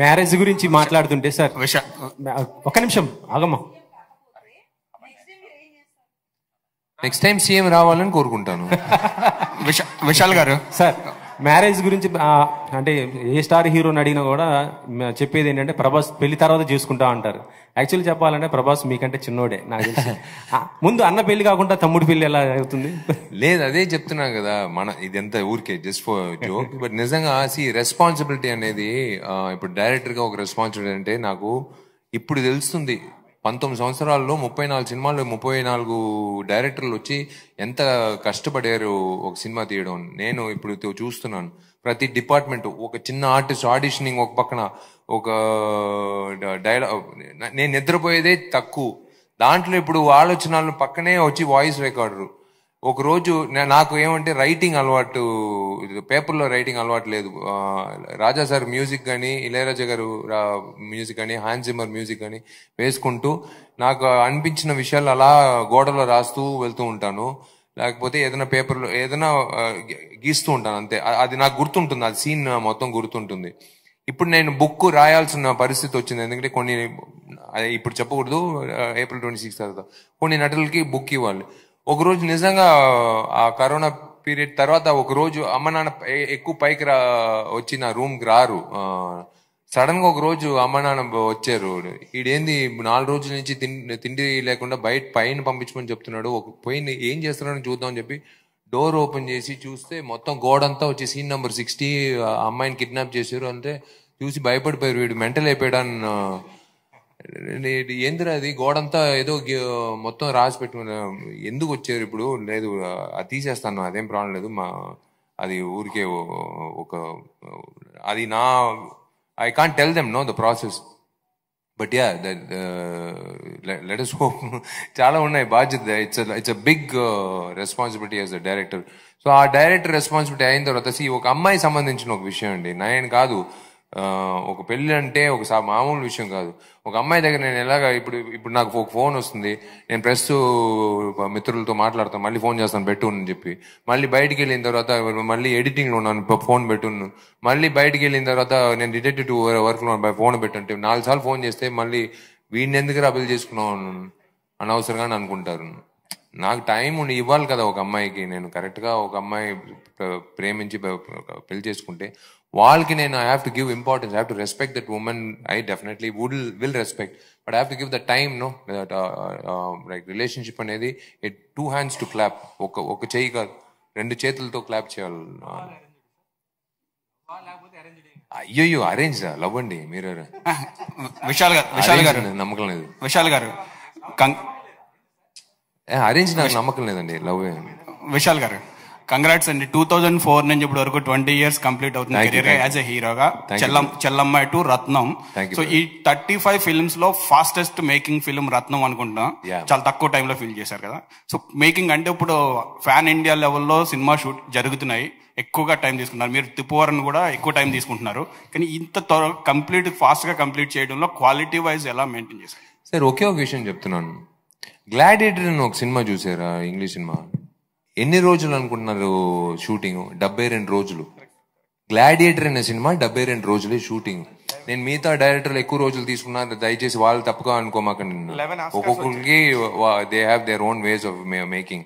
marriage గురించి మాట్లాడుతుంటే sir ఒక నిమిషం ఆగమ్మా నెక్స్ట్ టైం సీఎం రావాలని కోరుకుంటాను విశాల్ గారు సార్ మ్యారేజ్ గురించి అంటే ఏ స్టార్ హీరోని అడిగినా కూడా చెప్పేది ఏంటంటే ప్రభాస్ పెళ్లి తర్వాత చేసుకుంటా అంటారు యాక్చువల్లీ చెప్పాలంటే ప్రభాస్ మీకంటే చిన్నోడే నాకు ముందు అన్న పెళ్లి కాకుండా తమ్ముడు పెళ్లి ఎలా అవుతుంది లేదు అదే చెప్తున్నాను కదా మన ఎంత ఊరికే జస్ట్ ఫర్ జోక్ బట్ నిజంగా సి రెస్పాన్సిబిలిటీ అనేది ఇప్పుడు డైరెక్టర్గా ఒక రెస్పాన్సిబిలిటీ అంటే నాకు ఇప్పుడు తెలుస్తుంది పంతొమ్మిది సంవత్సరాల్లో ముప్పై నాలుగు సినిమాలు ముప్పై నాలుగు డైరెక్టర్లు వచ్చి ఎంత కష్టపడారు ఒక సినిమా తీయడం నేను ఇప్పుడు చూస్తున్నాను ప్రతి డిపార్ట్మెంట్ ఒక చిన్న ఆర్టిస్ట్ ఆడిషనింగ్ ఒక పక్కన ఒక డైలాగ్ నేను నిద్రపోయేదే తక్కువ దాంట్లో ఇప్పుడు ఆలోచనలు పక్కనే వచ్చి వాయిస్ రికార్డరు ఒకరోజు నాకు ఏమంటే రైటింగ్ అలవాటు పేపర్లో రైటింగ్ అలవాటు లేదు రాజా సార్ మ్యూజిక్ కానీ ఇళయరాజా గారు మ్యూజిక్ కానీ హ్యాండ్ జిమ్మర్ మ్యూజిక్ కానీ వేసుకుంటూ నాకు అనిపించిన విషయాలు అలా గోడలో రాస్తూ వెళ్తూ ఉంటాను లేకపోతే ఏదైనా పేపర్లో ఏదైనా గీస్తూ ఉంటాను అంతే అది నాకు గుర్తుంటుంది అది సీన్ మొత్తం గుర్తుంటుంది ఇప్పుడు నేను బుక్ రాయాల్సిన పరిస్థితి వచ్చింది ఎందుకంటే కొన్ని ఇప్పుడు చెప్పకూడదు ఏప్రిల్ ట్వంటీ సిక్స్ తర్వాత కొన్ని నటులకి బుక్ ఇవ్వాలి ఒకరోజు నిజంగా ఆ కరోనా పీరియడ్ తర్వాత ఒకరోజు అమ్మ నాన్న ఎక్కువ పైకి రా వచ్చిన రూమ్కి రారు సడన్ గా ఒక రోజు అమ్మ నాన్న వచ్చారు ఈడేంది నాలుగు రోజుల నుంచి తిండి తిండి లేకుండా బయట పైన పంపించమని చెప్తున్నాడు ఒక పోయిన ఏం చేస్తున్నాడని చూద్దామని చెప్పి డోర్ ఓపెన్ చేసి చూస్తే మొత్తం గోడంతా వచ్చి సీన్ నెంబర్ సిక్స్టీ అమ్మాయిని కిడ్నాప్ చేశారు అంటే చూసి భయపడిపోయారు వీడు మెంటల్ అయిపోయాడు అని ఏందిరా అది గోడంతా ఏదో మొత్తం రాసి పెట్టుకుని ఎందుకు వచ్చారు ఇప్పుడు లేదు అది తీసేస్తాను అదేం ప్రాబ్లం లేదు మా అది ఊరికే ఒక అది నా I can't tell them know the process but yeah let us hope చాలా ఉన్నాయి బాధ్యత it's it's a big responsibility as a director so uh director responsibility అయిన తర్వాత ఒక అమ్మాయి సంబంధించిన ఒక విషయం అండి నేను కాదు ఒక పెళ్ళి అంటే ఒక మామూలు విషయం కాదు ఒక అమ్మాయి దగ్గర నేను ఎలాగ ఇప్పుడు ఇప్పుడు నాకు ఒక ఫోన్ వస్తుంది నేను ప్రెస్ మిత్రులతో మాట్లాడతాను మళ్ళీ ఫోన్ చేస్తాను పెట్టును చెప్పి మళ్ళీ బయటికి వెళ్ళిన తర్వాత మళ్ళీ ఎడిటింగ్లో ఉన్నాను ఫోన్ పెట్టును మళ్ళీ బయటికి వెళ్ళిన తర్వాత నేను డిటెక్టివ్ టు వర్క్లో ఫోన్ పెట్టుంటే నాలుగు సార్లు ఫోన్ చేస్తే మళ్ళీ వీడిని ఎందుకు రబుల్ చేసుకున్నావు అనవసరంగా అనుకుంటారు నాకు టైం ఉండి ఇవ్వాలి కదా ఒక అమ్మాయికి నేను కరెక్ట్గా ఒక అమ్మాయి ప్రేమించి పెళ్లి చేసుకుంటే వాళ్ళకి నేను I have to give importance I have to respect that women I definitely would will respect but I have to give the time no like relationship అనేది it two hands to clap ఒక ఒక చేయి కాదు రెండు చేతులతో clap చేయాలి అయ్యో arrange love అండి మీరు విశాల్ గారు విశాల్ గారు నమ్మకం లేదు విశాల్ గారు అరేంజ్ నాకు నమ్మకం లేదండి లవ్ విశాల్ గారు కంగ్రాట్స్ అండి టూ థౌజండ్ ఫోర్ నుంచి ఇప్పటి వరకు ట్వంటీ ఇయర్స్ కంప్లీట్ అవుతుంది కెరీర్ యాజ్ ఎ హీరోగా చెల్లం చెల్లమ్మ టు రత్నం సో ఈ థర్టీ ఫైవ్ ఫిల్మ్స్ లో ఫాస్టెస్ట్ మేకింగ్ ఫిల్మ్ రత్నం అనుకుంటున్నాం చాలా తక్కువ టైంలో ఫిల్ చేశారు కదా సో మేకింగ్ అంటే ఇప్పుడు ఫ్యాన్ ఇండియా లెవెల్లో సినిమా షూట్ జరుగుతున్నాయి ఎక్కువగా టైం తీసుకుంటున్నారు మీరు తిప్పువారని కూడా ఎక్కువ టైం తీసుకుంటున్నారు కానీ ఇంత త్వర కంప్లీట్ ఫాస్ట్గా కంప్లీట్ చేయడంలో క్వాలిటీ వైజ్ ఎలా మెయింటైన్ చేశారు సార్ ఒకే ఒక విషయం చెప్తున్నాను గ్లాడియేటర్ అని ఒక సినిమా చూసారా ఇంగ్లీష్ సినిమా ఎన్ని రోజులు అనుకుంటున్నారు షూటింగ్ డెబ్బై రెండు రోజులు గ్లాడియేటర్ అనే సినిమా డెబ్బై రెండు రోజులే షూటింగ్ నేను మిగతా డైరెక్టర్లు ఎక్కువ రోజులు తీసుకున్నా దయచేసి వాళ్ళు తప్పగా అనుకోమాకండి ఒక్కొక్కరికి they have their own ways of making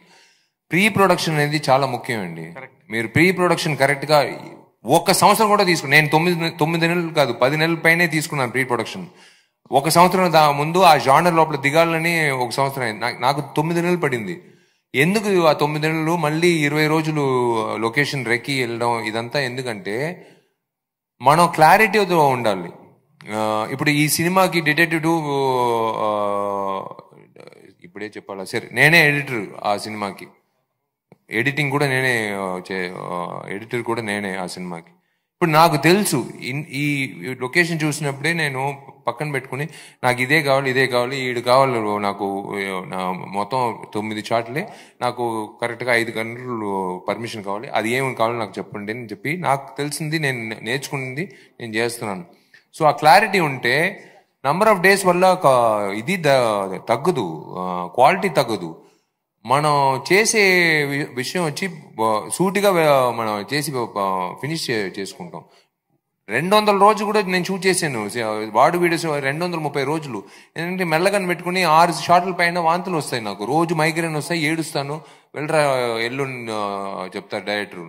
pre production అనేది చాలా ముఖ్యం అండి మీరు ప్రీ ప్రొడక్షన్ కరెక్ట్ గా ఒక సంవత్సరం కూడా తీసుకున్నా నేను తొమ్మిది తొమ్మిది నెలలు కాదు పది నెలల పైనే తీసుకున్నాను ప్రీ ప్రొడక్షన్ ఒక సంవత్సరం దా ముందు ఆ జానర్ లోపల దిగాలని ఒక సంవత్సరం నాకు తొమ్మిది నెలలు పడింది ఎందుకు ఆ తొమ్మిది నెలలు మళ్ళీ ఇరవై రోజులు లొకేషన్ రెక్కి వెళ్ళడం ఇదంతా ఎందుకంటే మనం క్లారిటీతో ఉండాలి ఇప్పుడు ఈ సినిమాకి డిటెక్టివ్ ఇప్పుడే చెప్పాలా సరే నేనే ఎడిటర్ ఆ సినిమాకి ఎడిటింగ్ కూడా నేనే ఎడిటర్ కూడా నేనే ఆ సినిమాకి ఇప్పుడు నాకు తెలుసు ఈ లొకేషన్ చూసినప్పుడే నేను పక్కన పెట్టుకుని నాకు ఇదే కావాలి ఇదే కావాలి ఈడు కావాలి నాకు మొత్తం తొమ్మిది చాట్లే నాకు కరెక్ట్గా ఐదు గంటలు పర్మిషన్ కావాలి అది ఏమి కావాలి నాకు చెప్పండి అని చెప్పి నాకు తెలిసింది నేను నేర్చుకుంది నేను చేస్తున్నాను సో ఆ క్లారిటీ ఉంటే నంబర్ ఆఫ్ డేస్ వల్ల ఇది తగ్గదు క్వాలిటీ తగ్గదు మనం చేసే విషయం వచ్చి సూటిగా మనం చేసి ఫినిష్ చేసుకుంటాం రెండు వందల రోజు కూడా నేను షూట్ చేశాను వాడు వీడియోస్ రెండు వందల ముప్పై రోజులు ఎందుకంటే మెల్లగా పెట్టుకుని ఆరు షార్ట్ల పైన వాంతులు వస్తాయి నాకు రోజు మైగ్రేన్ వస్తాయి ఏడుస్తాను వెళ్ళరా ఎల్లుండి చెప్తారు డైరెక్టర్